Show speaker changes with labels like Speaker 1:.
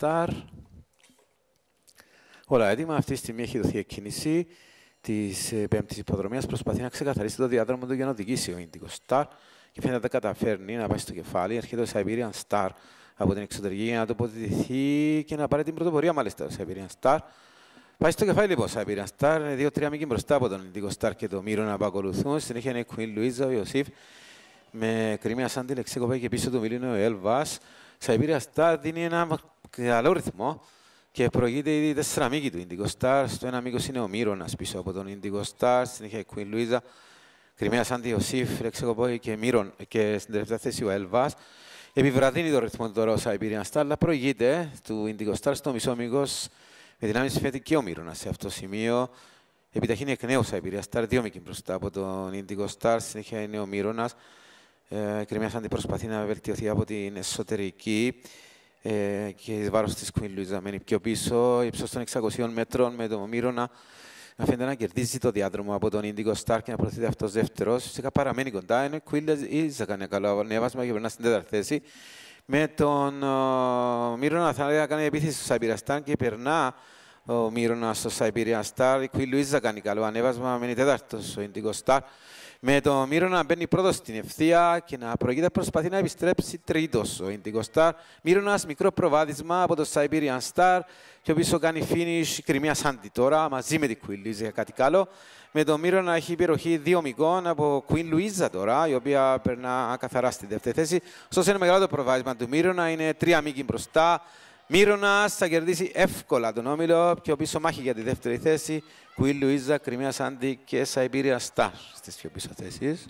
Speaker 1: Star. Όλα έτοιμα. Αυτή τη στιγμή έχει δοθεί η κίνηση της ε, πέμπτης υποδρομίας. Προσπαθεί να ξεκαθαρίσει το διάδρομο του για να οδηγήσει ο Ιντικό Star. Και φαίνεται δεν καταφέρνει να πάει στο κεφάλι. Έρχεται ο Siberian Star από την εξωτερική για να τοποθετηθεί και να πάρει την πρωτοπορία, μάλιστα. Ο Siberian Star. Πάει στο κεφάλι λοιπόν ο Siberian Star. Είναι δύο-τρία μήκη μπροστά από τον Ιντικό Star και το Μύρο να παρακολουθούν. Συνέχεια είναι η Queen Λουίζα, ο Ιωσήφ. Με κρυμμένα σαν τη λεξίκοπα και πίσω του μιλήνει ο Ελβά. Σαϊπήρια Στάρ δίνει ένα καλό ρυθμό και προηγείται ήδη τέσσερα μήκη του Indigo Stars. Το ένα μήκος είναι ο Μύρονα πίσω από τον Indigo Stars. είχε η Queen Louisa, Κρυμαία Σάντι Σιφ, Ρεξεκοπόη και Μύρον και στην τελευταία θέση ο Ελβά. Επιβραδύνει το ρυθμό του Ρώσα η Πυρία αλλά προηγείται του Indigo Stars το μισό μήκος. Με δυνάμεις φέτη και ο Μύρονα σε αυτό το σημείο. Επιταχύνει εκ νέου η Πυρία Σταρ, δύο μήκη μπροστά από τον Indigo Star. Συνέχεια είναι ο Μύρονα. Ε, Κρυμαία Σάντι προσπαθεί να βελτιωθεί από την εσωτερική. Ε, και η βάρος της Queen Louisa. Μένει πιο πίσω, ύψος των 600 μέτρων με τον Μύρονα να φαίνεται να κερδίζει το διάδρομο από τον Ίντικο Στάρ και να προωθείται αυτός δεύτερος. Φυσικά παραμένει κοντά, Είναι η Louisa, κάνει κάνει καλό ανέβασμα και περνά στην τέταρτη θέση. Με τον Μύρονα Θανάρη να κάνει επίθεση στο Σαμπιραστάν και περνά ο Μύρωνας ο Σαϊπηρία Στάρ, η Κουι Λουίζα κάνει καλό ανέβασμα, μένει τέταρτος ο Ιντικό Στάρ. Με το Μύρονα να μπαίνει πρώτος στην ευθεία και να προηγείται προσπαθεί να επιστρέψει τρίτος ο Ιντικό Στάρ. Μύρωνας μικρό προβάδισμα από το Siberian Star και πίσω κάνει finish κρυμία Σάντι τώρα μαζί με την Queen Λουίζα. κάτι καλό. Με το Μύρονα έχει υπεροχή δύο μικών από Queen Louisa τώρα η οποία περνά καθαρά στη δεύτερη θέση. Ωστόσο είναι μεγάλο το προβάδισμα του Μύρονα, είναι τρία μήκη μπροστά. Μύρονα θα κερδίσει εύκολα τον όμιλο. Πιο πίσω μάχη για τη δεύτερη θέση. Κουίλ Λουίζα, Κρυμία Σάντι και Σαϊπήρια Στάρ στις πιο πίσω θέσεις.